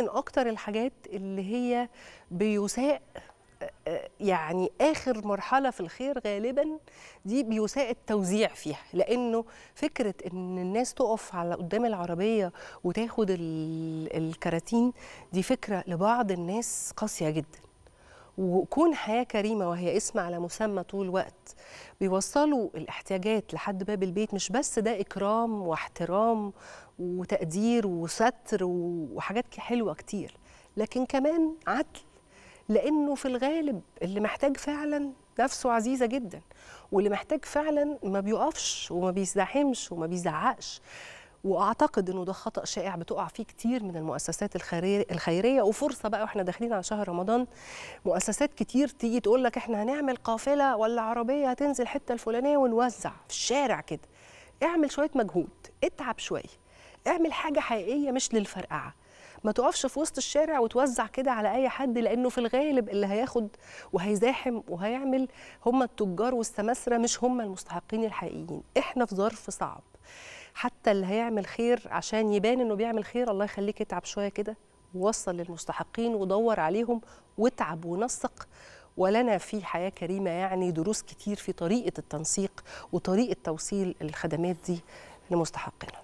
من اكتر الحاجات اللي هي بيساء يعني اخر مرحله في الخير غالبا دي بيساء التوزيع فيها لانه فكره ان الناس تقف على قدام العربيه وتاخد الكراتين دي فكره لبعض الناس قاسيه جدا وكون حياة كريمة وهي اسم على مسمى طول الوقت بيوصلوا الاحتياجات لحد باب البيت مش بس ده إكرام واحترام وتقدير وستر وحاجات حلوة كتير لكن كمان عدل لأنه في الغالب اللي محتاج فعلا نفسه عزيزة جدا واللي محتاج فعلا ما بيقفش وما بيزدحمش وما بيزعقش واعتقد انه ده خطا شائع بتقع فيه كتير من المؤسسات الخيريه وفرصه بقى واحنا داخلين على شهر رمضان مؤسسات كتير تيجي تقول لك احنا هنعمل قافله ولا عربيه هتنزل الحته الفلانيه ونوزع في الشارع كده اعمل شويه مجهود اتعب شويه اعمل حاجه حقيقيه مش للفرقعه ما تقفش في وسط الشارع وتوزع كده على اي حد لانه في الغالب اللي هياخد وهيزاحم وهيعمل هم التجار والسماسره مش هم المستحقين الحقيقيين احنا في ظرف صعب حتى اللي هيعمل خير عشان يبان انه بيعمل خير الله يخليك اتعب شويه كده ووصل للمستحقين ودور عليهم واتعب ونسق ولنا في حياة كريمة يعني دروس كتير في طريقة التنسيق وطريقة توصيل الخدمات دي لمستحقينها